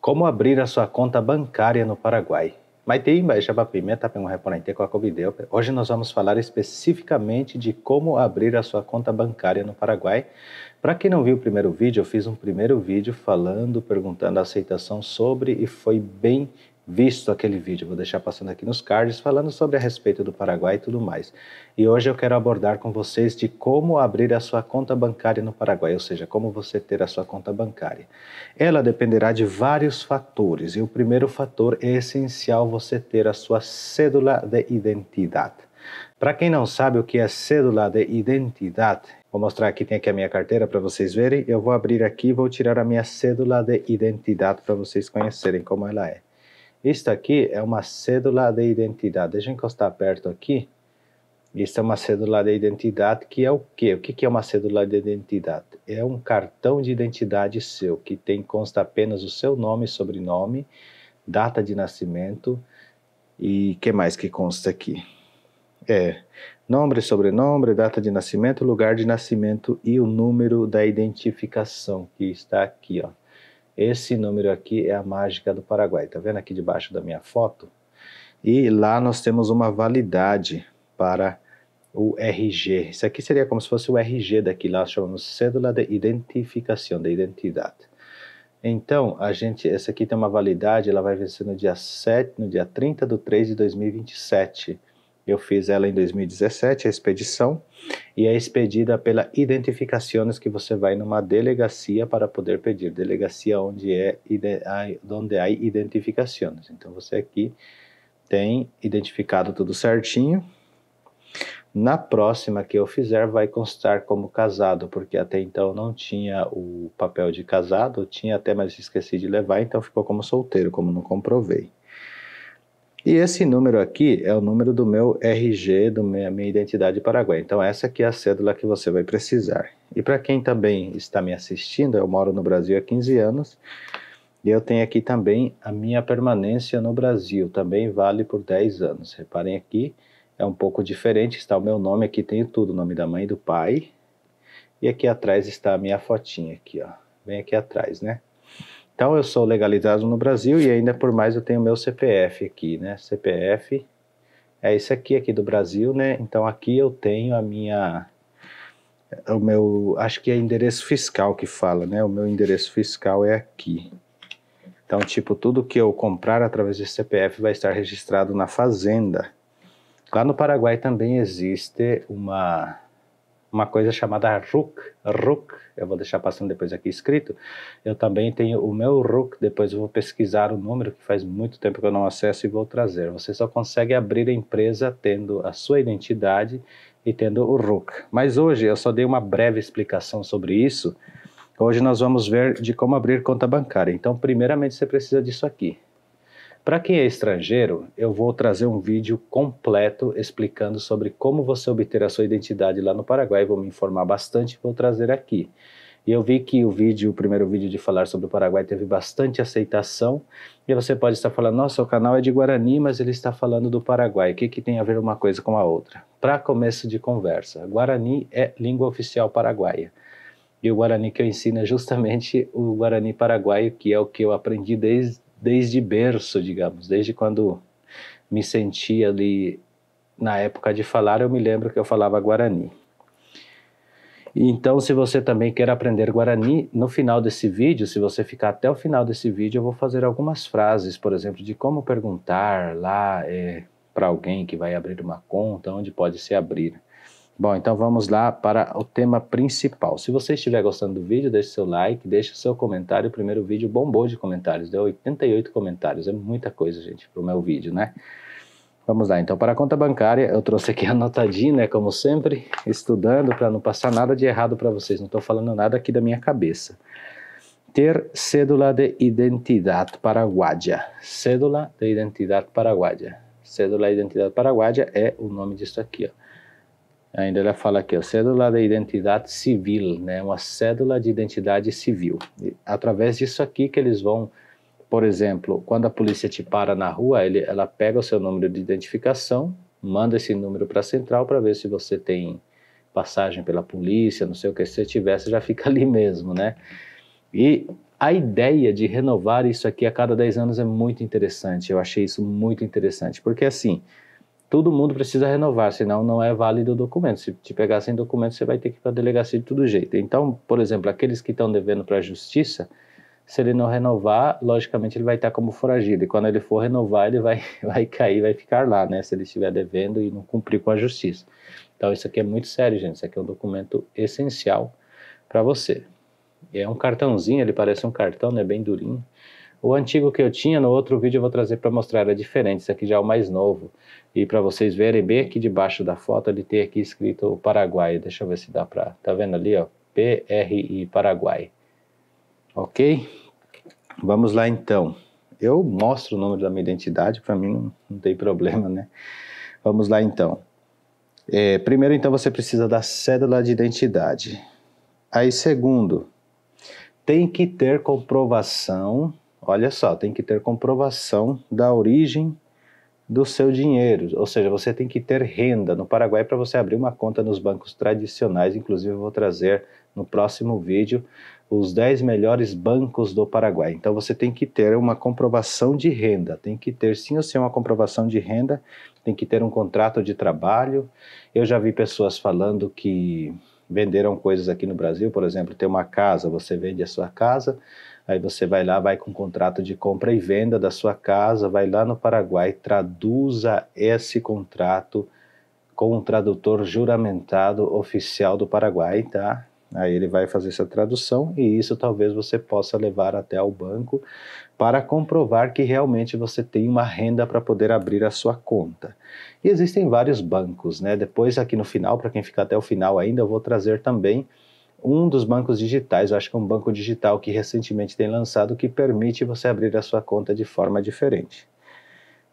Como abrir a sua conta bancária no Paraguai? Maitei Pimenta Video. Hoje nós vamos falar especificamente de como abrir a sua conta bancária no Paraguai. Para quem não viu o primeiro vídeo, eu fiz um primeiro vídeo falando, perguntando a aceitação sobre e foi bem visto aquele vídeo, vou deixar passando aqui nos cards, falando sobre a respeito do Paraguai e tudo mais. E hoje eu quero abordar com vocês de como abrir a sua conta bancária no Paraguai, ou seja, como você ter a sua conta bancária. Ela dependerá de vários fatores, e o primeiro fator é essencial você ter a sua cédula de identidade. Para quem não sabe o que é cédula de identidade, vou mostrar aqui, tem aqui a minha carteira para vocês verem. Eu vou abrir aqui e vou tirar a minha cédula de identidade para vocês conhecerem como ela é. Isto aqui é uma cédula de identidade. Deixa eu encostar perto aqui. Isso é uma cédula de identidade que é o quê? O que é uma cédula de identidade? É um cartão de identidade seu, que tem consta apenas o seu nome sobrenome, data de nascimento e que mais que consta aqui? É nome, sobrenome, data de nascimento, lugar de nascimento e o número da identificação que está aqui, ó. Esse número aqui é a mágica do Paraguai. Está vendo aqui debaixo da minha foto? E lá nós temos uma validade para o RG. Isso aqui seria como se fosse o RG daqui lá, chamamos cédula de identificação, de identidade. Então, a gente, essa aqui tem uma validade, ela vai vencer no dia 7, no dia 30 de 3 de 2027. Eu fiz ela em 2017, a expedição, e é expedida pela identificações que você vai numa delegacia para poder pedir. Delegacia onde é onde há identificações. Então você aqui tem identificado tudo certinho. Na próxima que eu fizer, vai constar como casado, porque até então não tinha o papel de casado, tinha até, mas esqueci de levar, então ficou como solteiro, como não comprovei. E esse número aqui é o número do meu RG, da minha, minha identidade paraguaia. Então essa aqui é a cédula que você vai precisar. E para quem também está me assistindo, eu moro no Brasil há 15 anos, e eu tenho aqui também a minha permanência no Brasil, também vale por 10 anos. Reparem aqui, é um pouco diferente, está o meu nome aqui, tenho tudo, nome da mãe e do pai. E aqui atrás está a minha fotinha aqui, ó. Bem aqui atrás, né? Então eu sou legalizado no Brasil e ainda por mais eu tenho meu CPF aqui, né? CPF é esse aqui aqui do Brasil, né? Então aqui eu tenho a minha o meu, acho que é endereço fiscal que fala, né? O meu endereço fiscal é aqui. Então, tipo, tudo que eu comprar através desse CPF vai estar registrado na fazenda. Lá no Paraguai também existe uma uma coisa chamada RUC, RUC, eu vou deixar passando depois aqui escrito. Eu também tenho o meu RUC, depois eu vou pesquisar o número, que faz muito tempo que eu não acesso e vou trazer. Você só consegue abrir a empresa tendo a sua identidade e tendo o RUC. Mas hoje eu só dei uma breve explicação sobre isso. Hoje nós vamos ver de como abrir conta bancária. Então, primeiramente você precisa disso aqui. Para quem é estrangeiro, eu vou trazer um vídeo completo explicando sobre como você obter a sua identidade lá no Paraguai. Vou me informar bastante e vou trazer aqui. E eu vi que o vídeo, o primeiro vídeo de falar sobre o Paraguai teve bastante aceitação. E você pode estar falando, nossa, o canal é de Guarani, mas ele está falando do Paraguai. O que, que tem a ver uma coisa com a outra? Para começo de conversa, Guarani é língua oficial paraguaia. E o Guarani que eu ensino é justamente o Guarani paraguaio, que é o que eu aprendi desde desde berço, digamos, desde quando me senti ali na época de falar, eu me lembro que eu falava guarani. Então, se você também quer aprender guarani, no final desse vídeo, se você ficar até o final desse vídeo, eu vou fazer algumas frases, por exemplo, de como perguntar lá é, eh, para alguém que vai abrir uma conta, onde pode se abrir. Bom, então vamos lá para o tema principal. Se você estiver gostando do vídeo, deixe seu like, deixe seu comentário. O primeiro vídeo bombou de comentários, deu 88 comentários. É muita coisa, gente, para o meu vídeo, né? Vamos lá, então, para a conta bancária, eu trouxe aqui anotadinho, né, como sempre, estudando para não passar nada de errado para vocês. Não estou falando nada aqui da minha cabeça. Ter cédula de identidade paraguaia. Cédula de identidade paraguaia. Cédula de identidade paraguaia é o nome disso aqui, ó Ainda ela fala aqui, a cédula da identidade civil, né? Uma cédula de identidade civil. E através disso aqui que eles vão, por exemplo, quando a polícia te para na rua, ele, ela pega o seu número de identificação, manda esse número para a central para ver se você tem passagem pela polícia, não sei o que. Se você tivesse, já fica ali mesmo, né? E a ideia de renovar isso aqui a cada 10 anos é muito interessante. Eu achei isso muito interessante, porque assim todo mundo precisa renovar, senão não é válido o documento. Se te pegar sem documento, você vai ter que ir para a delegacia de todo jeito. Então, por exemplo, aqueles que estão devendo para a justiça, se ele não renovar, logicamente ele vai estar tá como foragido. E quando ele for renovar, ele vai, vai cair, vai ficar lá, né? Se ele estiver devendo e não cumprir com a justiça. Então, isso aqui é muito sério, gente. Isso aqui é um documento essencial para você. É um cartãozinho, ele parece um cartão, né? Bem durinho o antigo que eu tinha, no outro vídeo eu vou trazer para mostrar, era diferente, esse aqui já é o mais novo. E para vocês verem bem aqui debaixo da foto, ele tem aqui escrito Paraguai. Deixa eu ver se dá para... Tá vendo ali, ó? PRI Paraguai. Ok? Vamos lá então. Eu mostro o número da minha identidade, para mim não, não, tem problema, né? Vamos lá então. É, primeiro então você precisa da cédula de identidade. Aí segundo, tem que ter comprovação Olha só, tem que ter comprovação da origem do seu dinheiro, ou seja, você tem que ter renda no Paraguai para você abrir uma conta nos bancos tradicionais. Inclusive, eu vou trazer no próximo vídeo os 10 melhores bancos do Paraguai. Então, você tem que ter uma comprovação de renda, tem que ter sim ou sim uma comprovação de renda, tem que ter um contrato de trabalho. Eu já vi pessoas falando que venderam coisas aqui no Brasil, por exemplo, ter uma casa, você vende a sua casa Aí você vai lá, vai com um contrato de compra e venda da sua casa, vai lá no Paraguai, traduza esse contrato com um tradutor juramentado oficial do Paraguai, tá? Aí ele vai fazer essa tradução e isso talvez você possa levar até ao banco para comprovar que realmente você tem uma renda para poder abrir a sua conta. E existem vários bancos, né? Depois aqui no final, para quem ficar até o final ainda, eu vou trazer também um dos bancos digitais, acho que é um banco digital que recentemente tem lançado, que permite você abrir a sua conta de forma diferente.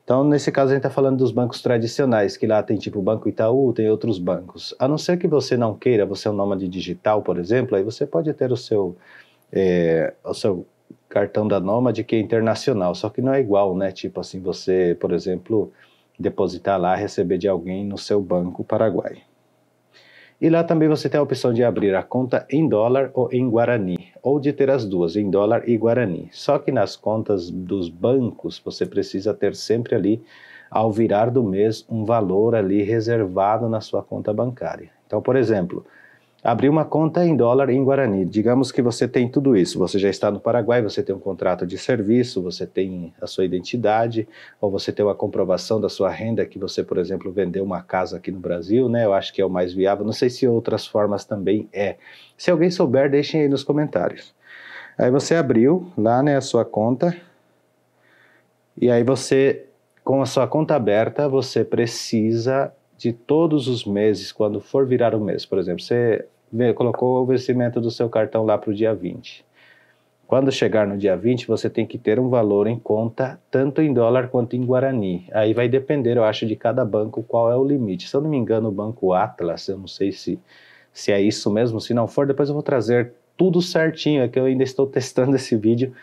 Então, nesse caso, a gente está falando dos bancos tradicionais, que lá tem tipo o Banco Itaú, tem outros bancos. A não ser que você não queira, você é um nômade digital, por exemplo, aí você pode ter o seu, é, o seu cartão da Nômade que é internacional, só que não é igual, né? Tipo assim, você, por exemplo, depositar lá, receber de alguém no seu banco paraguai. E lá também você tem a opção de abrir a conta em dólar ou em guarani, ou de ter as duas, em dólar e guarani. Só que nas contas dos bancos, você precisa ter sempre ali, ao virar do mês, um valor ali reservado na sua conta bancária. Então, por exemplo, abrir uma conta em dólar em Guarani. Digamos que você tem tudo isso. Você já está no Paraguai, você tem um contrato de serviço, você tem a sua identidade, ou você tem uma comprovação da sua renda que você, por exemplo, vendeu uma casa aqui no Brasil, né? Eu acho que é o mais viável. Não sei se outras formas também é. Se alguém souber, deixem aí nos comentários. Aí você abriu lá, né, a sua conta. E aí você com a sua conta aberta, você precisa de todos os meses, quando for virar o mês. Por exemplo, você colocou o vencimento do seu cartão lá para o dia 20. Quando chegar no dia 20, você tem que ter um valor em conta, tanto em dólar quanto em guarani. Aí vai depender, eu acho, de cada banco qual é o limite. Se eu não me engano, o banco Atlas, eu não sei se, se é isso mesmo. Se não for, depois eu vou trazer tudo certinho. É que eu ainda estou testando esse vídeo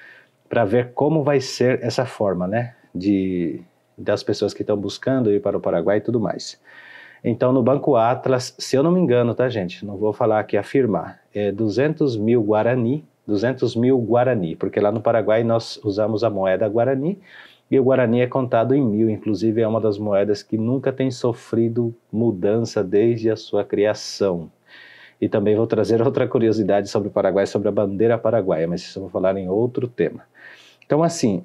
para ver como vai ser essa forma, né? De, das pessoas que estão buscando ir para o Paraguai e tudo mais. Então, no Banco Atlas, se eu não me engano, tá, gente? Não vou falar aqui, afirmar. É 200 mil Guarani, 200 mil Guarani, porque lá no Paraguai nós usamos a moeda Guarani, e o Guarani é contado em mil, inclusive é uma das moedas que nunca tem sofrido mudança desde a sua criação. E também vou trazer outra curiosidade sobre o Paraguai, sobre a bandeira paraguaia, mas isso eu vou falar em outro tema. Então, assim,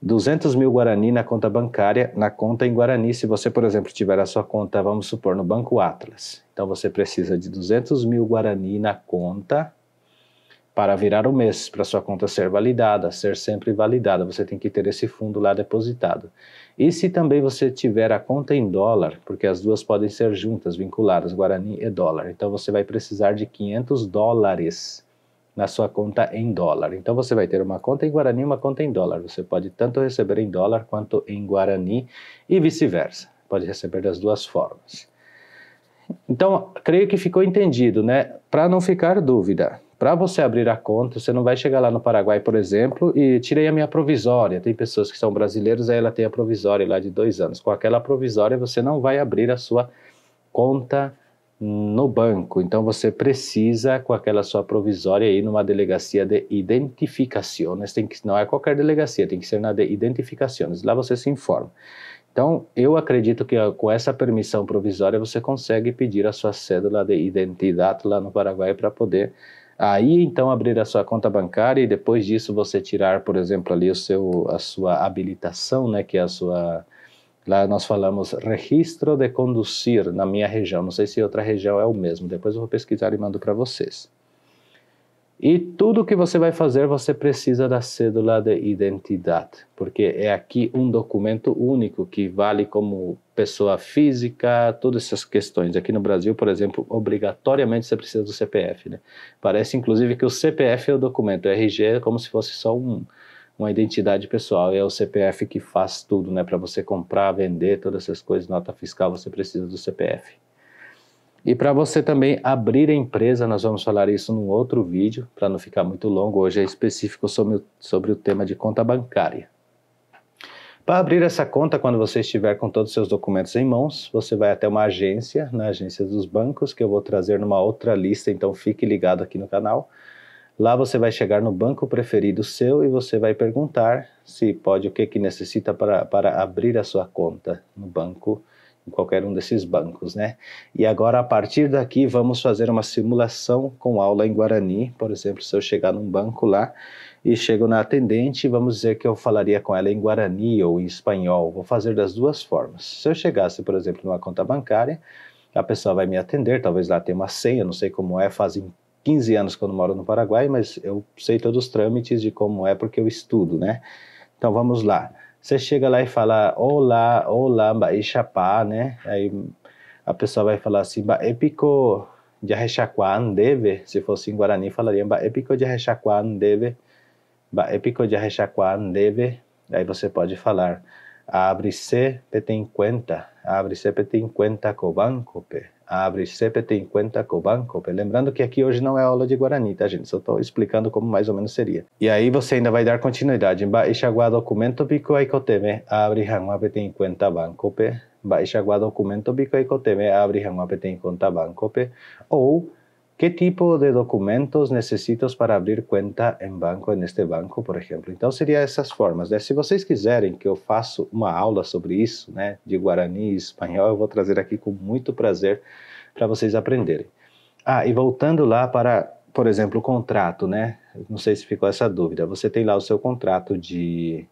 200 mil Guarani na conta bancária, na conta em Guarani, se você, por exemplo, tiver a sua conta, vamos supor, no Banco Atlas. Então você precisa de 200 mil Guarani na conta para virar o mês, para sua conta ser validada, ser sempre validada. Você tem que ter esse fundo lá depositado. E se também você tiver a conta em dólar, porque as duas podem ser juntas, vinculadas, Guarani e dólar. Então você vai precisar de 500 dólares na sua conta em dólar. Então você vai ter uma conta em Guarani e uma conta em dólar. Você pode tanto receber em dólar quanto em Guarani e vice-versa. Pode receber das duas formas. Então, creio que ficou entendido, né? Para não ficar dúvida, para você abrir a conta, você não vai chegar lá no Paraguai, por exemplo, e tirei a minha provisória. Tem pessoas que são brasileiros, aí ela tem a provisória lá de dois anos. Com aquela provisória, você não vai abrir a sua conta no banco. Então você precisa, com aquela sua provisória, ir numa delegacia de identificações. Tem que, não é qualquer delegacia, tem que ser na de identificações. Lá você se informa. Então, eu acredito que com essa permissão provisória você consegue pedir a sua cédula de identidade lá no Paraguai para poder aí então abrir a sua conta bancária e depois disso você tirar, por exemplo, ali o seu a sua habilitação, né, que é a sua Lá nós falamos registro de conduzir na minha região. Não sei se outra região é o mesmo. Depois eu vou pesquisar e mando para vocês. E tudo que você vai fazer, você precisa da cédula de identidade, porque é aqui um documento único que vale como pessoa física, todas essas questões. Aqui no Brasil, por exemplo, obrigatoriamente você precisa do CPF. Né? Parece, inclusive, que o CPF é o documento, o RG é como se fosse só um, uma identidade pessoal e é o CPF que faz tudo, né? Para você comprar, vender, todas essas coisas, nota fiscal, você precisa do CPF. E para você também abrir a empresa, nós vamos falar isso num outro vídeo, para não ficar muito longo, hoje é específico sobre o, sobre o tema de conta bancária. Para abrir essa conta, quando você estiver com todos os seus documentos em mãos, você vai até uma agência, na agência dos bancos, que eu vou trazer numa outra lista, então fique ligado aqui no canal Lá você vai chegar no banco preferido seu e você vai perguntar se pode, o que, que necessita para, para abrir a sua conta no banco, em qualquer um desses bancos, né? E agora, a partir daqui, vamos fazer uma simulação com aula em Guarani. Por exemplo, se eu chegar num banco lá e chego na atendente, vamos dizer que eu falaria com ela em Guarani ou em espanhol. Vou fazer das duas formas. Se eu chegasse, por exemplo, numa conta bancária, a pessoa vai me atender, talvez lá tenha uma senha, não sei como é, fazem 15 anos quando moro no Paraguai, mas eu sei todos os trâmites de como é porque eu estudo, né? Então vamos lá. Você chega lá e fala olá, olá, baixapá, né? Aí a pessoa vai falar assim, epico é de rechaquan deve, se fosse em guarani falaria epico é de rechaquan deve, epico é de rechaquan deve. Aí você pode falar abre-se, tem cuenta, abre-se, tem cuenta com banco, pe abre CPT em conta com o banco. Lembrando que aqui hoje não é aula de Guarani, tá, gente? Só estou explicando como mais ou menos seria. E aí você ainda vai dar continuidade. baixa o documento bico aí que abre ramo em conta banco. o documento bico aí que abre ramo em conta banco. Ou ¿Qué tipo de documentos necesitas para abrir cuenta em banco, neste banco, por exemplo? Então, seria essas formas. Se vocês quiserem que eu faça uma aula sobre isso, né, de guarani e espanhol, eu vou trazer aqui com muito prazer para vocês aprenderem. Ah, e voltando lá para, por exemplo, o contrato, né? Não sei se ficou essa dúvida. Você tem lá o seu contrato de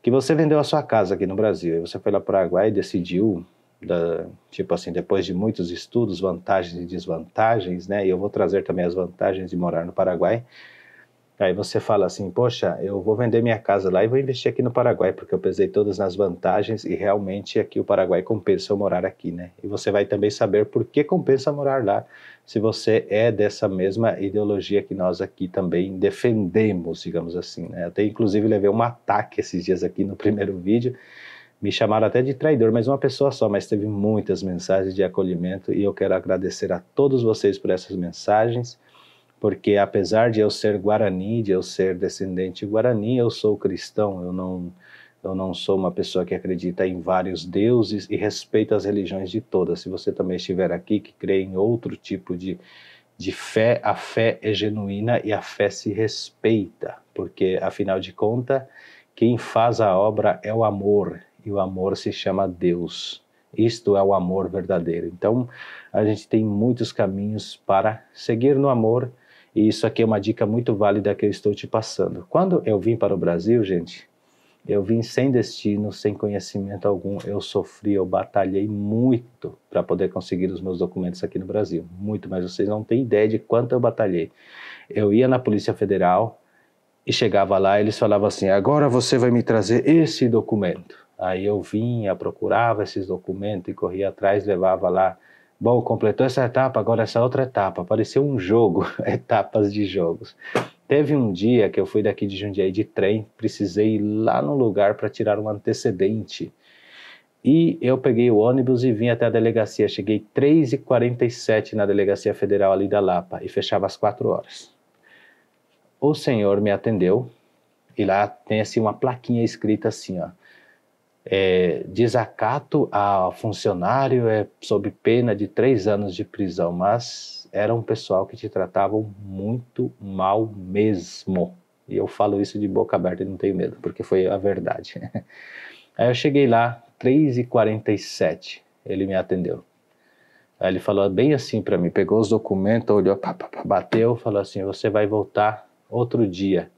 que você vendeu a sua casa aqui no Brasil e você foi lá para o Paraguai e decidiu da, tipo assim, depois de muitos estudos, vantagens e desvantagens, né? E eu vou trazer também as vantagens de morar no Paraguai. Aí você fala assim, poxa, eu vou vender minha casa lá e vou investir aqui no Paraguai, porque eu pesei todas nas vantagens e realmente aqui o Paraguai compensa eu morar aqui, né? E você vai também saber por que compensa morar lá, se você é dessa mesma ideologia que nós aqui também defendemos, digamos assim, né? Até inclusive levei um ataque esses dias aqui no primeiro vídeo, me chamaram até de traidor, mas uma pessoa só, mas teve muitas mensagens de acolhimento e eu quero agradecer a todos vocês por essas mensagens, porque apesar de eu ser guarani, de eu ser descendente guarani, eu sou cristão, eu não eu não sou uma pessoa que acredita em vários deuses e respeita as religiões de todas. Se você também estiver aqui que crê em outro tipo de de fé, a fé é genuína e a fé se respeita, porque afinal de contas, quem faz a obra é o amor e o amor se chama Deus. Isto é o amor verdadeiro. Então, a gente tem muitos caminhos para seguir no amor, e isso aqui é uma dica muito válida que eu estou te passando. Quando eu vim para o Brasil, gente, eu vim sem destino, sem conhecimento algum. Eu sofri, eu batalhei muito para poder conseguir os meus documentos aqui no Brasil. Muito, mas vocês não têm ideia de quanto eu batalhei. Eu ia na Polícia Federal e chegava lá, e eles falavam assim: agora você vai me trazer esse documento. Aí eu vinha, procurava esses documentos e corria atrás, levava lá. Bom, completou essa etapa, agora essa outra etapa. Pareceu um jogo, etapas de jogos. Teve um dia que eu fui daqui de Jundiaí de trem, precisei ir lá no lugar para tirar um antecedente. E eu peguei o ônibus e vim até a delegacia. Cheguei 3h47 na Delegacia Federal ali da Lapa e fechava às 4 horas. O senhor me atendeu e lá tem assim uma plaquinha escrita assim, ó é, desacato a funcionário é sob pena de três anos de prisão, mas era um pessoal que te tratavam muito mal mesmo. E eu falo isso de boca aberta e não tenho medo, porque foi a verdade. Aí eu cheguei lá, 3h47, ele me atendeu. Aí ele falou bem assim para mim, pegou os documentos, olhou, pá, pá, pá, bateu, falou assim: você vai voltar outro dia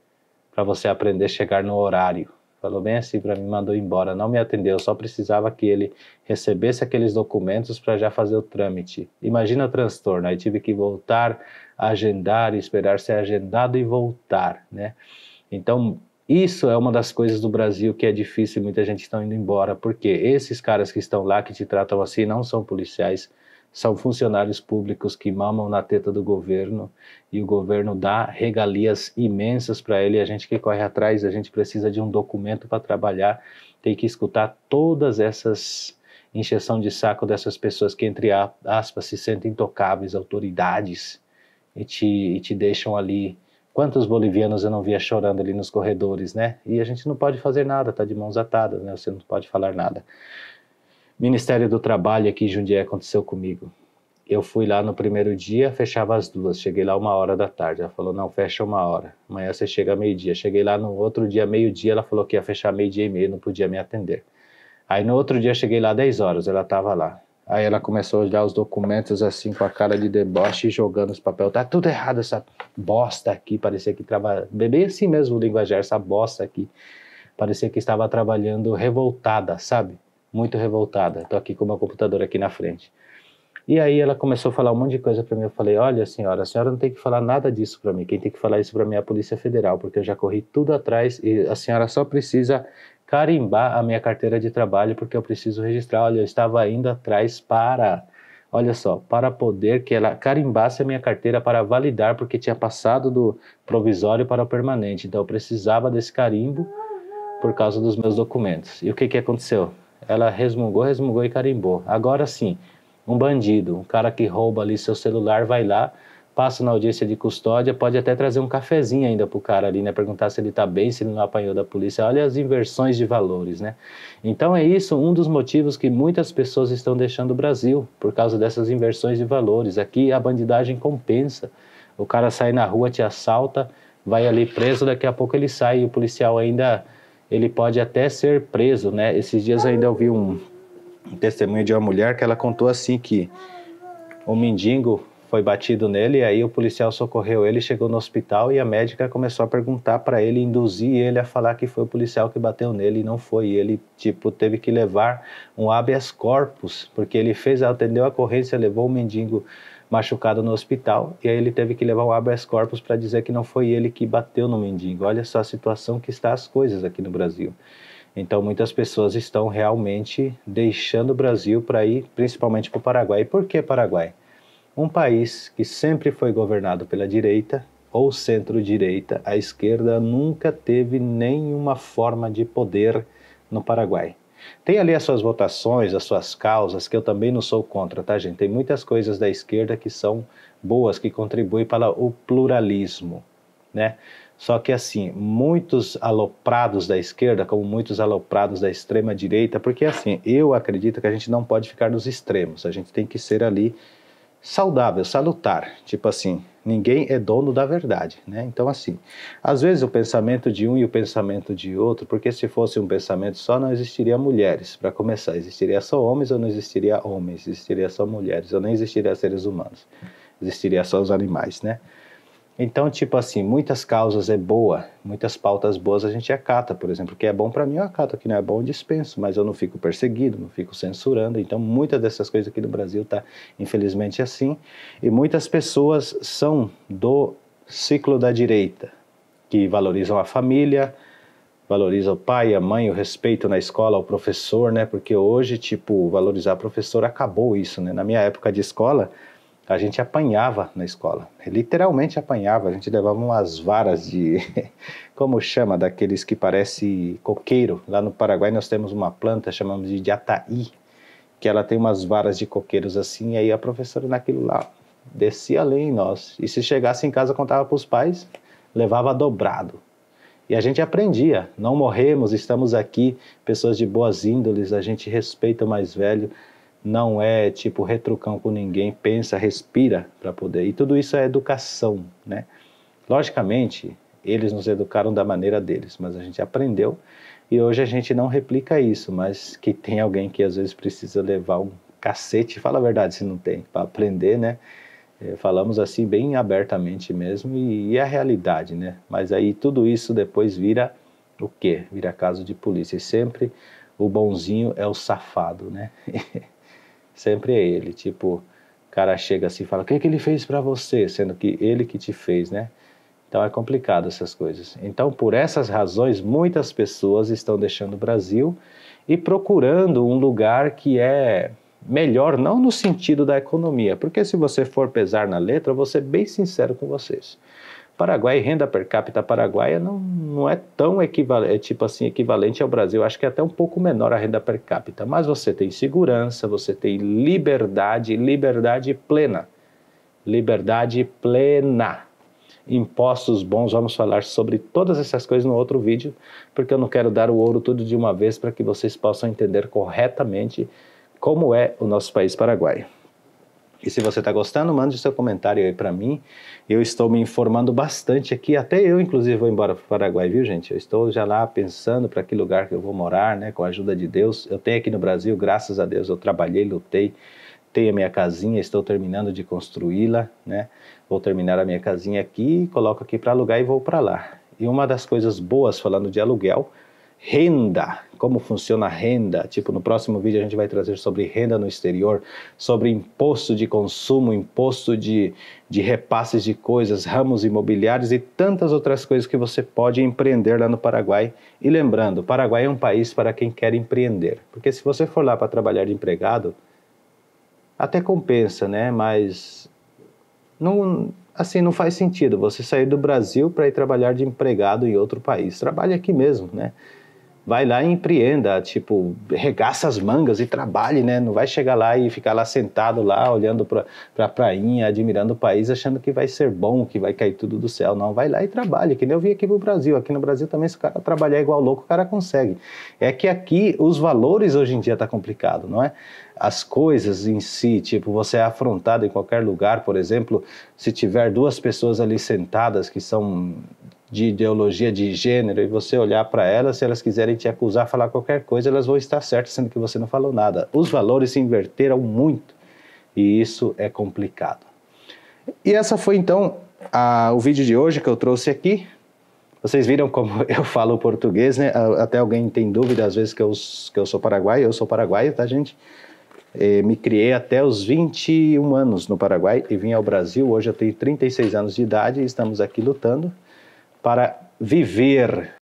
para você aprender a chegar no horário falou bem assim para mim, mandou embora, não me atendeu, só precisava que ele recebesse aqueles documentos para já fazer o trâmite. Imagina o transtorno, aí tive que voltar, agendar, esperar ser agendado e voltar, né? Então, isso é uma das coisas do Brasil que é difícil, muita gente está indo embora, porque esses caras que estão lá, que te tratam assim, não são policiais, são funcionários públicos que mamam na teta do governo e o governo dá regalias imensas para ele. A gente que corre atrás, a gente precisa de um documento para trabalhar, tem que escutar todas essas injeção de saco dessas pessoas que, entre aspas, se sentem intocáveis, autoridades, e te, e te deixam ali. Quantos bolivianos eu não via chorando ali nos corredores, né? E a gente não pode fazer nada, tá de mãos atadas, né? Você não pode falar nada. Ministério do Trabalho aqui em Jundiaí aconteceu comigo. Eu fui lá no primeiro dia, fechava às duas. Cheguei lá uma hora da tarde. Ela falou, não, fecha uma hora. Amanhã você chega meio-dia. Cheguei lá no outro dia, meio-dia, ela falou que ia fechar meio-dia e meio, não podia me atender. Aí no outro dia cheguei lá 10 horas, ela estava lá. Aí ela começou a olhar os documentos assim com a cara de deboche jogando os papéis. Tá tudo errado essa bosta aqui, parecia que trabalha. Bem assim mesmo o linguajar, essa bosta aqui. Parecia que estava trabalhando revoltada, sabe? muito revoltada. Estou aqui com meu computador aqui na frente. E aí ela começou a falar um monte de coisa para mim. Eu falei: "Olha, senhora, a senhora não tem que falar nada disso para mim. Quem tem que falar isso para mim é a Polícia Federal, porque eu já corri tudo atrás e a senhora só precisa carimbar a minha carteira de trabalho porque eu preciso registrar. Olha, eu estava indo atrás para Olha só, para poder que ela carimbasse a minha carteira para validar, porque tinha passado do provisório para o permanente. Então eu precisava desse carimbo por causa dos meus documentos. E o que, que aconteceu? ela resmungou, resmungou e carimbou. Agora sim, um bandido, um cara que rouba ali seu celular, vai lá, passa na audiência de custódia, pode até trazer um cafezinho ainda pro cara ali, né? Perguntar se ele tá bem, se ele não apanhou da polícia. Olha as inversões de valores, né? Então é isso um dos motivos que muitas pessoas estão deixando o Brasil por causa dessas inversões de valores. Aqui a bandidagem compensa. O cara sai na rua, te assalta, vai ali preso, daqui a pouco ele sai e o policial ainda ele pode até ser preso, né? Esses dias ainda ouvi um, um testemunho de uma mulher que ela contou assim que o mendigo foi batido nele, e aí o policial socorreu ele, chegou no hospital e a médica começou a perguntar para ele, induzir ele a falar que foi o policial que bateu nele e não foi. E ele, tipo, teve que levar um habeas corpus, porque ele fez, atendeu a ocorrência, levou o mendigo machucado no hospital e aí ele teve que levar o habeas corpus para dizer que não foi ele que bateu no mendigo. Olha só a situação que está as coisas aqui no Brasil. Então muitas pessoas estão realmente deixando o Brasil para ir principalmente para o Paraguai. E por que Paraguai? Um país que sempre foi governado pela direita ou centro-direita, a esquerda nunca teve nenhuma forma de poder no Paraguai. Tem ali as suas votações, as suas causas, que eu também não sou contra, tá, gente? Tem muitas coisas da esquerda que são boas, que contribuem para o pluralismo, né? Só que assim, muitos aloprados da esquerda, como muitos aloprados da extrema direita, porque assim, eu acredito que a gente não pode ficar nos extremos, a gente tem que ser ali saudável, salutar. Tipo assim, ninguém é dono da verdade, né? Então assim, às vezes o pensamento de um e o pensamento de outro, porque se fosse um pensamento só não existiria mulheres, para começar, existiria só homens ou não existiria homens, existiria só mulheres, ou nem existiria seres humanos. Existiria só os animais, né? Então, tipo assim, muitas causas é boa, muitas pautas boas a gente acata, por exemplo, o que é bom para mim eu acato, o que não é bom eu dispenso, mas eu não fico perseguido, não fico censurando. Então, muitas dessas coisas aqui no Brasil tá infelizmente assim, e muitas pessoas são do ciclo da direita, que valorizam a família, valoriza o pai, a mãe, o respeito na escola, o professor, né? Porque hoje, tipo, valorizar professor acabou isso, né? Na minha época de escola, a gente apanhava na escola, literalmente apanhava, a gente levava umas varas de, como chama, daqueles que parece coqueiro. Lá no Paraguai nós temos uma planta, chamamos de jataí, que ela tem umas varas de coqueiros assim, e aí a professora naquilo lá descia além em nós. E se chegasse em casa contava para os pais, levava dobrado. E a gente aprendia, não morremos, estamos aqui, pessoas de boas índoles, a gente respeita o mais velho, não é tipo retrucão com ninguém, pensa, respira para poder. E tudo isso é educação, né? Logicamente, eles nos educaram da maneira deles, mas a gente aprendeu e hoje a gente não replica isso, mas que tem alguém que às vezes precisa levar um cacete, fala a verdade se não tem, para aprender, né? É, falamos assim bem abertamente mesmo e, e é a realidade, né? Mas aí tudo isso depois vira o quê? Vira caso de polícia. E sempre o bonzinho é o safado, né? sempre é ele. Tipo, o cara chega assim e fala: O que, é que ele fez para você? Sendo que ele que te fez, né? Então é complicado essas coisas. Então, por essas razões, muitas pessoas estão deixando o Brasil e procurando um lugar que é melhor, não no sentido da economia, porque se você for pesar na letra, eu vou ser bem sincero com vocês. Paraguai, renda per capita paraguaia não, não é tão equivalente, é tipo assim, equivalente ao Brasil. Acho que é até um pouco menor a renda per capita. Mas você tem segurança, você tem liberdade, liberdade plena. Liberdade plena. Impostos bons, vamos falar sobre todas essas coisas no outro vídeo, porque eu não quero dar o ouro tudo de uma vez para que vocês possam entender corretamente como é o nosso país Paraguai. E se você está gostando, mande seu comentário aí para mim. Eu estou me informando bastante aqui. Até eu, inclusive, vou embora para o Paraguai, viu, gente? Eu estou já lá pensando para que lugar que eu vou morar, né? Com a ajuda de Deus. Eu tenho aqui no Brasil, graças a Deus, eu trabalhei, lutei. Tenho a minha casinha, estou terminando de construí-la, né? Vou terminar a minha casinha aqui, coloco aqui para alugar e vou para lá. E uma das coisas boas, falando de aluguel, renda, como funciona a renda. Tipo, no próximo vídeo a gente vai trazer sobre renda no exterior, sobre imposto de consumo, imposto de, de repasses de coisas, ramos imobiliários e tantas outras coisas que você pode empreender lá no Paraguai. E lembrando, Paraguai é um país para quem quer empreender, porque se você for lá para trabalhar de empregado, até compensa, né? Mas não, assim, não faz sentido você sair do Brasil para ir trabalhar de empregado em outro país. Trabalhe aqui mesmo, né? vai lá e empreenda, tipo, regaça as mangas e trabalhe, né? Não vai chegar lá e ficar lá sentado lá, olhando para pra prainha, admirando o país, achando que vai ser bom, que vai cair tudo do céu. Não, vai lá e trabalhe, que nem eu vi aqui pro Brasil. Aqui no Brasil também, se o cara trabalhar igual louco, o cara consegue. É que aqui os valores hoje em dia tá complicado, não é? As coisas em si, tipo, você é afrontado em qualquer lugar, por exemplo, se tiver duas pessoas ali sentadas que são de ideologia de gênero e você olhar para elas, se elas quiserem te acusar, falar qualquer coisa, elas vão estar certas, sendo que você não falou nada. Os valores se inverteram muito e isso é complicado. E essa foi então a, o vídeo de hoje que eu trouxe aqui. Vocês viram como eu falo português, né? Até alguém tem dúvida às vezes que eu, que eu sou paraguaio, eu sou paraguaio, tá, gente? E me criei até os 21 anos no Paraguai e vim ao Brasil. Hoje eu tenho 36 anos de idade e estamos aqui lutando para viver